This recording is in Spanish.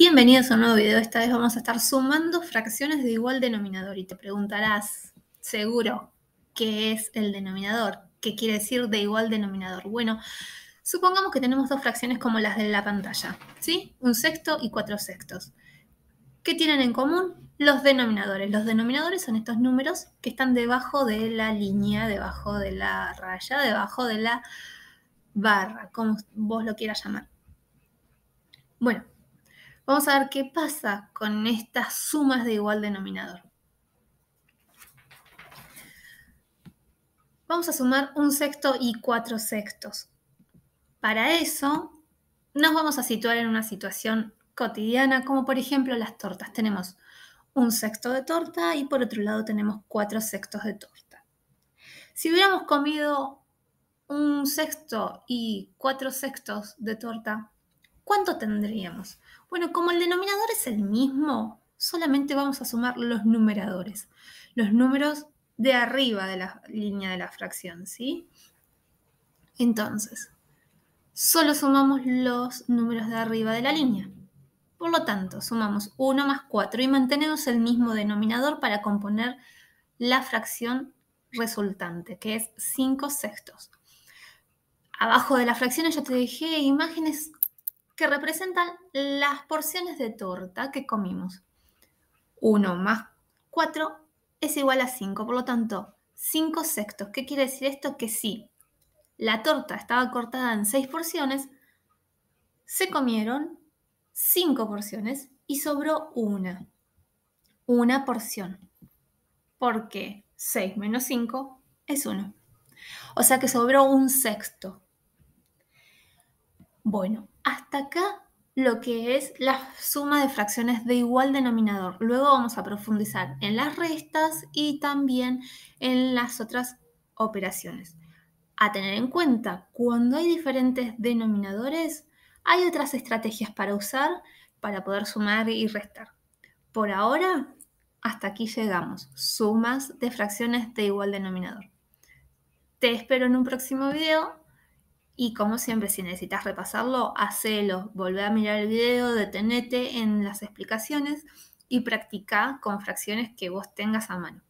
Bienvenidos a un nuevo video. Esta vez vamos a estar sumando fracciones de igual denominador y te preguntarás, seguro, ¿qué es el denominador? ¿Qué quiere decir de igual denominador? Bueno, supongamos que tenemos dos fracciones como las de la pantalla, ¿sí? Un sexto y cuatro sextos. ¿Qué tienen en común? Los denominadores. Los denominadores son estos números que están debajo de la línea, debajo de la raya, debajo de la barra, como vos lo quieras llamar. Bueno, Vamos a ver qué pasa con estas sumas de igual denominador. Vamos a sumar un sexto y cuatro sextos. Para eso nos vamos a situar en una situación cotidiana, como por ejemplo las tortas. Tenemos un sexto de torta y por otro lado tenemos cuatro sextos de torta. Si hubiéramos comido un sexto y cuatro sextos de torta, ¿cuánto tendríamos? Bueno, como el denominador es el mismo, solamente vamos a sumar los numeradores, los números de arriba de la línea de la fracción, ¿sí? Entonces, solo sumamos los números de arriba de la línea. Por lo tanto, sumamos 1 más 4 y mantenemos el mismo denominador para componer la fracción resultante, que es 5 sextos. Abajo de las fracciones ya te dejé imágenes que representan las porciones de torta que comimos. 1 más 4 es igual a 5, por lo tanto, 5 sextos. ¿Qué quiere decir esto? Que si la torta estaba cortada en 6 porciones, se comieron 5 porciones y sobró una. Una porción. Porque 6 menos 5 es 1. O sea que sobró un sexto. Bueno, hasta acá lo que es la suma de fracciones de igual denominador. Luego vamos a profundizar en las restas y también en las otras operaciones. A tener en cuenta, cuando hay diferentes denominadores, hay otras estrategias para usar para poder sumar y restar. Por ahora, hasta aquí llegamos. Sumas de fracciones de igual denominador. Te espero en un próximo video. Y como siempre, si necesitas repasarlo, hacelo, volvé a mirar el video, detenete en las explicaciones y practica con fracciones que vos tengas a mano.